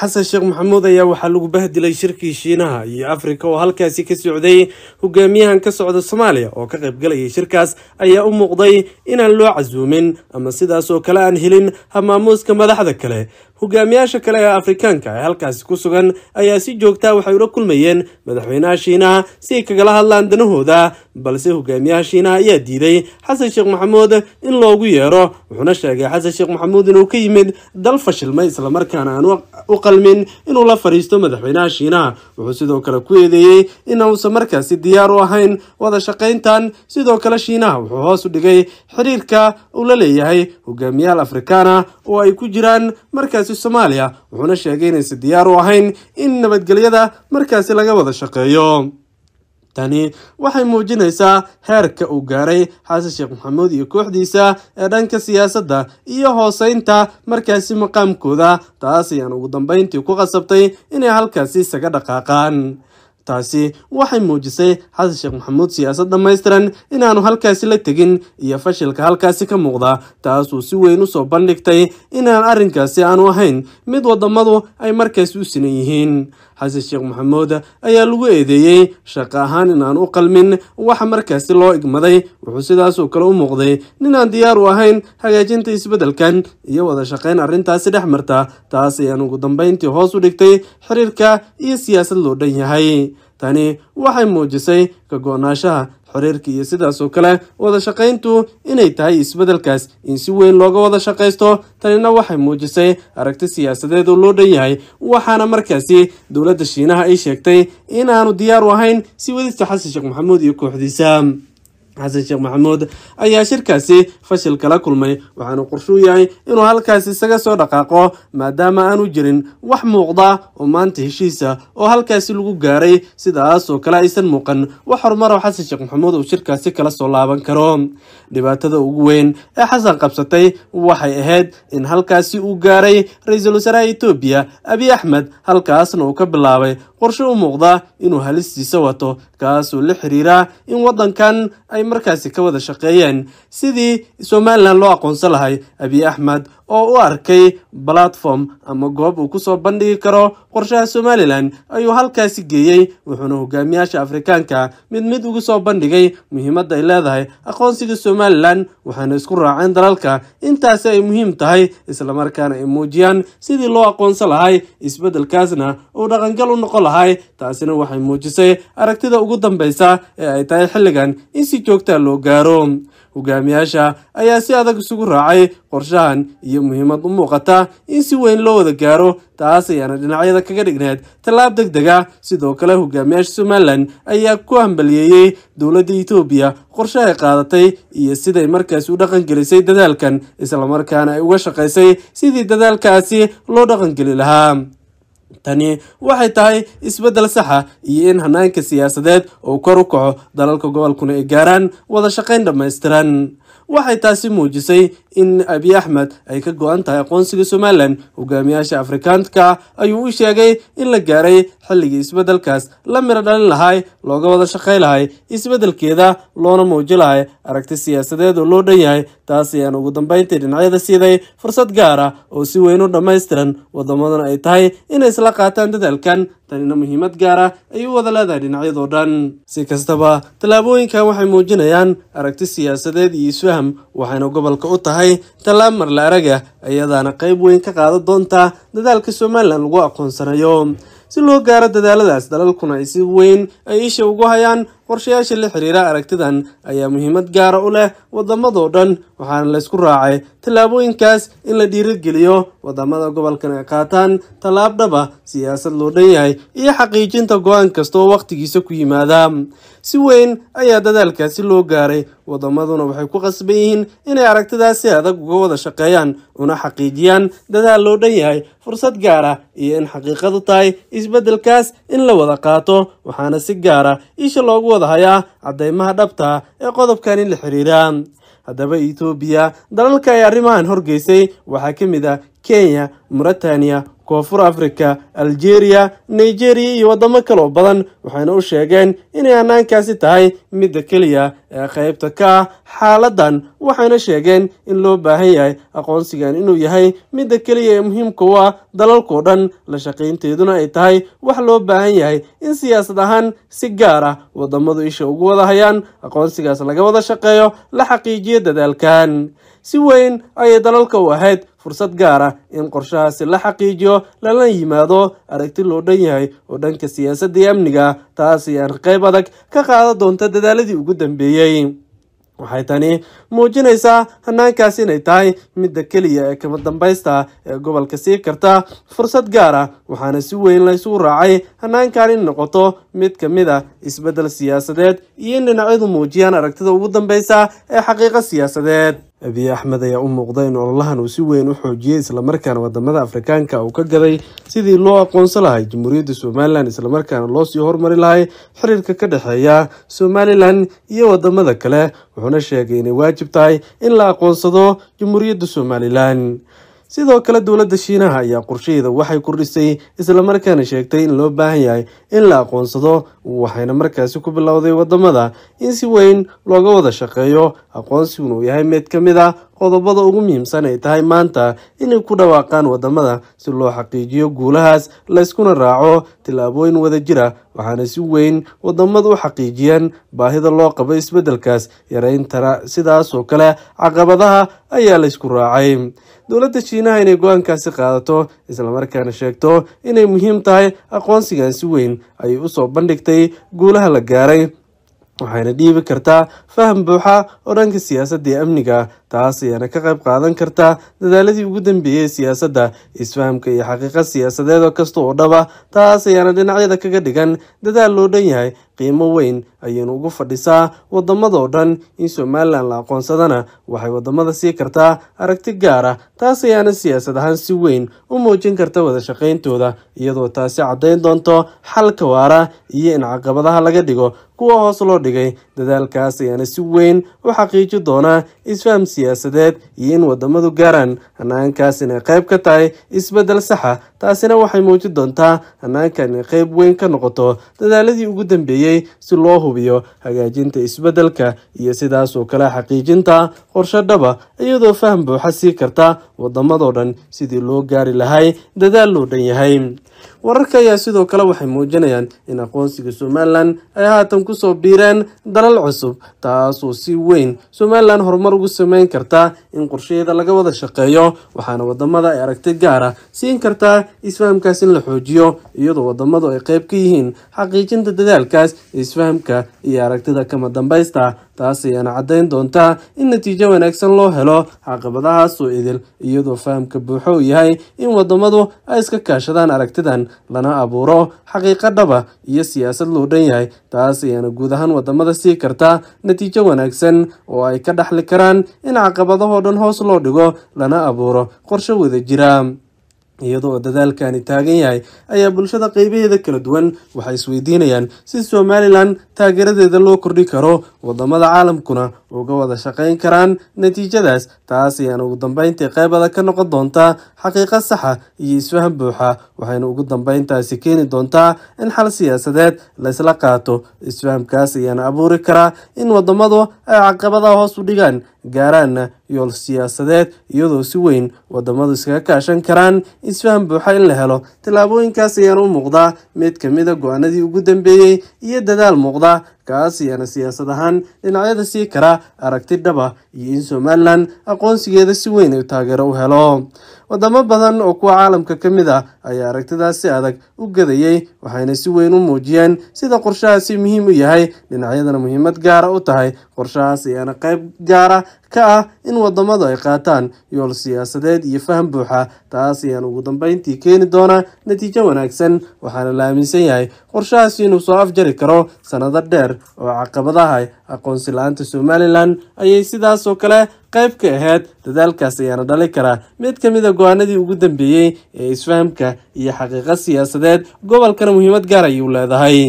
xasan sheekh maxamuud ayaa waxaa lagu bahdilay shirkii shiinaha iyo afrika oo halkaasi ka socday hogaamiyahan ka socda soomaaliya oo ka qaybgalayay shirkaas ayaa u muuqday inaan loo casuumin ama sidaas oo kale aan helin hamaamuuska madaxda kale hogaamiyaasha kale ee afrikaanka ee halkaasi ku sugan ayaa si joogtaa ah waxay ula kulmayeen madaxweynaha shiinaha si ay kagala hadlaan danahooda balse hogaamiyaha shiinaha ayaa diiday xasan sheekh maxamuud in loogu yeero wuxuuna sheegay xasan sheekh maxamuud inuu ka yimid dal fashilmay islamarkaana aan u qalmin inuu la fadhiisto madaxweynaha shiinaha wuxuu sidoo kale ku eedeeyey inausan markaasi diyaar u ahayn wada shaqayntan sidoo kale shiinaha wuxuu hoos u dhigay xiriirka uu la leeyahay hogaamiyaal afrikaana oo ay ku jiraan markaas hogaanka soomaaliya wuxuuna sheegay inaysan diyaar u ahayn in nabadgelyada markaasi laga wada shaqeeyo tani waxay muujinaysaa heerka uu gaaray xasan sheekh maxamuud iyo kooxdiisa ee dhanka siyaasadda iyo hooseynta markaasi maqaamkooda taas ayaan ugu dambayntii ku qasabtay inay halkaasi isaga dhaqaaqaan taasi waxay muujisay xasan sheekh maxamuud siyaasad dhammaystiran inaanu halkaasi la tegin iyo fashilka halkaasi ka muuqda taasuu si weyn u soo bandhigtay inaan arrinkaasi aanu ahayn mid wadamadu ay markaasi u sinan yihiin xasan sheekh maxamuud ayaa lagu eedeeyey shaqo ahaan inaan u qalmin waxa markaasi loo igmaday wuxuu sidaasoo kale u muuqday ninaan diyaar u ahayn hagaajinta isbeddelkan iyo wada shaqayn arrintaasi dhex marta taas ayaan ugu dambayntii hoos u dhigtay xiriirka iyo siyaasad loo dhan yahay tani waxay muujisay ka go-naashaha xiriirka iyo sidaas oo kale wada shaqayntu inay tahay isbeddelkaas in si weyn looga wada shaqaysto tanina waxay muujisay aragti siyaasadeed oo loo dhan yahay waxaana markaasi dowladda shiinaha ay sheegtay inaanu diyaar u ahayn si wadista xasan sheekh maxamuud iyo kooxdiisa xasan sheekh maxamuud ayaa shirkaasi fashil kala kulmay waxaana qorshu yahay inuu halkaasi isaga soo dhaqaaqo maadaama aanu jirin wax muuqda oo maanta heshiisa oo halkaasi lagu gaaray sidaas oo kale aysan muuqan wax horumaro xasan sheekh maxamuud uu shirkaasi kala soo laaban karo dhibaatada ugu weyn ee xasan qabsatay waxay ahayd in halkaasi uu gaaray ra-iisul wasaaraha etoobiya abiy axmed halkaasna uu ka bilaabay qorsho u muuqda inuu halistiisa wato kaasoo la xiriira in wadankan ay markaasi ka wada shaqeeyeen sidii somalilan loo aqoonsan lahay abiy axmed oo u arkay blatform ama goob uu kusoo bandhigi karo qorshaha somalilan ayuu halkaasi geeyey wuxuuna hogaamiyaasha afrikaanka mid mid ugu soo bandhigay muhiimadda ay leedahay aqoonsiga somalilan waxaana isku raaceen dalalka intaasi ay muhiim tahay islamarkaana ay muujiyaan sidii loo aqoonsan lahay isbeddelkaasna uu dhaqangal u noqon lahay taasina waxay muujisay aragtida ugu dambaysa ee ay tahay xilligan in si joogtaa ah loo gaaro hogaamiyaasha ayaa si adag isugu raacay qorshahan iyo muhiimad u muuqata in si weyn loo wada gaaro taas ayaana dhinacyada kaga dhigneed tallaab deg dega ah. sidoo kale hogaamiyaasha somalilan ayaa ku hambaliyeeyey dowladda etoobiya qorshe ay qaadatay iyo siday markaasi u dhaqangelisay dadaalkan islamarkaana ay uga shaqaysay sidii dadaalkaasi loo dhaqangeli lahaa tani waxay tahay isbeddel saxa ah iyo in hanaanka siyaasadeed uu kor u kaco dalalka gobolkuna ay gaaraan wada shaqayn dhammaystiran waxay taasi muujisay in abiy axmed ay ka go-an tahay aqoonsiga somalilan hogaamiyaasha afrikaanka ayuu u sheegay in la gaaray xilligii isbeddelkaas la miro dhalin lahay looga wada shaqay lahay isbeddelkeeda loona muuji lahay aragti siyaasadeed oo loo dhan yahay taas ayaan ugu dambeyntii dhinacyada siiday fursad gaar ah oo si weyn u dhammaystiran waddamaduna ay tahay inay isla qaataan dadaalkan tanina muhiimad gaara ah ay u wada leedahay dhinacyadoo dhan si kastaba tallaabooyinkan waxay muujinayaan aragti siyaasadeed iyo isfaham waxayna gobolka u tahay tahay tallaab mar la arag ah iyadaana qayb weyn ka qaadan doontaa dadaalka somalilan lagu aqoonsanayo si loo gaaro dadaaladaas dalalkuna ay si weyn ay isha ugu hayaan qorshayaasha la xiriira aragtidan ayaa muhiimad gaara u leh wadamadoo dhan waxaana laysku raacay tallaabooyinkaas in la dhiirigeliyo wadamada gobolkan ay qaataan tallaab dhaba siyaasad loo dhan yahay iyo xaqiijinta go-aan kasta oo wakhtigiisa ku yimaada si weyn ayaa dadaalkaasi loo gaaray wadamaduna waxay ku qasban yihiin inay aragtidaas adag uga wada shaqeeyaan una xaqiijiyaan dadaal loo dhan yahay fursad gaar ah iyo in xaqiiqadu tahay isbeddelkaas in la wada qaato waxaana si gaara ah isha loogu wada hayaa cadeymaha dhabta ee qodobkan in la xiriira haddaba etoobiya dalalka ay arrimahan horgeysay waxaa ka mid ah kenya muritaniya koonfur africa algeria nigeria iyo waddamo kale oo badan waxayna u sheegeen inay hannaankaasi tahay midda keliya ee qaybta ka ah xaaladan waxayna sheegeen in loo baahan yahay aqoonsigan inuu yahay midda keliya ee muhiimka u ah dalalkaoo dhan la shaqaynteeduna ay tahay wax loo baahan yahay in siyaasad ahaan si gaar ah waddamadu isha ugu wada hayaan aqoonsigaas laga wada shaqeeyo la xaqiijiyo dadaalkan si weyn ayay dalalka u ahayd fursad gaar ah in qorshahaasi la xaqiijiyo lala yimaado aragti loo dhan yahay oo dhanka siyaasaddii amniga taasi aan qayb adag ka qaadan doonta dadaaladii ugu dambeeyey waxay tani muujinaysaa hanaankaas inay tahay midda keliya ee kama dambaysta ee gobolka sii karta fursad gaar ah waxaana si weyn la raacay hanaankan in noqoto mid ka mid a ah isbeddel siyaasadeed iyo in dhinacyadu muujiyaan aragtida ugu dambaysa ee xaqiiqo siyaasadeed abiy axmed ayaa u muuqda in ololahan uu si weyn u xoojiyey islamarkaana wadamada afrikaanka uu ka gaday sidii loo aqoonsan lahay jamhuuriyadda somalilan islamarkaana loo sii hormari lahay xiriirka ka dhexeeya somalilan iyo wadamada kale wuxuuna sheegay inay waajib tahay in la aqoonsado jamhuuriyadda somalilan sidoo kale dowladda shiinaha ayaa qorshaheeda waxay kordhisay islamarkaana sheegtay in loo baahan yahay in la aqoonsado waxayna markaasi ku bilowday wadamada in si weyn looga wada shaqeeyo aqoonsiguna uu yahay mid ka mid a ah qodobada ugu muhiimsan ay tahay maanta inay ku dhawaaqaan wadamada si loo xaqiijiyo guulahaas layskuna raaco wada jira waxaana si weyn wadamadu u xaqiijiyeen baahida loo qabo isbeddelkaas yarayntana sidaasoo kale caqabadaha ayaa laysku raacay dowladda shiinaha inay go-aankaasi qaadato islamarkaana sheegto inay muhiim tahay aqoonsigan si weyn ayay usoo bandhigtay guulaha la gaaray waxayna dhiibi kartaa faham buuxa oo dhanka siyaasadda iyo amniga taas ayaana ka qayb qaadan kartaa dadaaladii ugu dambeeyey siyaasadda isfahamka iyo xaqiiqad siyaasadeed kasta oo dhaba taas ayaana dhinacyada kaga dhigan dadaal loo dhan yahay qiimo weyn ayaynu ugu fadhisaa wadamada oo dhan in somalilan la aqoonsadana waxay wadamada sii kartaa aragti gaara taas ayaana siyaasad ahaan si weyn u muujin karta wada shaqayntooda iyadoo taasi caddayn doonto xalka waara iyo in caqabadaha laga dhigo kuwa hoos loo dhigay dadaalkaas ayaana si weyn u xaqiiji doonaa isfaham siyaasadeed iyo in wadamadu gaaraan hanaankaas inay qayb ka tahay isbeddel saxa ah. taasina waxay muujin doontaa hanaanka inay qayb weyn ka noqoto dadaaladii ugu dambeeyey si loo hubiyo hagaajinta isbeddelka iyo sidaas oo kale xaqiijinta qorsho dhaba iyadoo faham buuxa sii karta wadamadoo dhan sidii loo gaari lahay dadaal loo dhan yahay wararka ayaa sidoo kale waxay muujinayaan in aqoonsiga somalilan ay haatan ku soo biireen dalal cusub taasoo si weyn somalilan horumar ugu sameyn karta in qorshaheeda laga wada shaqeeyo waxaana wadamada ay aragti gaara siin kartaa isfahamkaas in la xoojiyo iyadoo wadamadu ay qeyb ka yihiin xaqiijinta dadaalkaas isfahamka iyo aragtida kama dambaysta taas ayaana caddayn doontaa in natiijo wanaagsan loo helo caqabadahaasu idil iyadoo fahamka buuxo u yahay in wadamadu ay iska kaashadaan aragtidan lana abuuro xaqiiqo dhaba iyo siyaasad loo dhan yahay taas ayaana guud ahaan wadamada sii karta natiijo wanaagsan oo ay ka dhexli karaan in caqabadahoo dhan hoos loo dhigo lana abuuro qorsho wada jira iyadoo dadaalkani taagan yahay ayaa bulshada qeybaheeda kala duwan waxay isweydiinayaan si somalilan taageeradeeda loo kordhi karo waddamada caalamkuna uga wada shaqayn karaan natiijadaas taas ayaana ugu dambeyntii qeybada ka noqon doontaa xaqiiqo saxa iyo isfahan buuxa waxayna ugu dambeyntaasi keeni doontaa in xal siyaasadeed laysla qaato isfahamkaas ayaana abuuri karaa in wadamadu ay caqabada hoos u dhigaan gaaraana yool siyaasadeed iyadoo si weyn waddamadu iskaga kaashan karaan isfahan buuxa in la helo tillaabooyinkaas ayaana u muuqdaa mid ka mid a ah go-aanadii ugu dambeeyey iyo dadaal muuqda kaas ayaana siyaasad ahaan dhinacyada sii kara aragti dhaba iyo in somalilan aqoonsigeeda si weyn taageero u helo waddamo badan oo kuwa caalamka ka mid ah ayaa aragtidaas si adag u gadayay waxayna si weyn u muujiyeen sida qorshahaasi muhiim u yahay dhinacyadana muhiimad gaara ah u tahay qorshahaas ayaana qayb gaara ah ka ah in wadamadu ay qaataan yool siyaasadeed iyo faham buuxa taas ayaan ugu dambeyntii keeni doonaa natiijo wanaagsan waxaana la aaminsan yahay qorshahaasi inuu soo afjari karo sannado dheer oo caqabadaha aqoonsi la-aanta somalilan ayay sidaas oo kale qayb ka ahayd dadaalkaas ayaana dhali karaa mid ka mida ah go-aanadii ugu dambeeyey ee isfahamka iyo xaqiiqo siyaasadeed gobolkana muhiimad gaar ah ayuu leedahay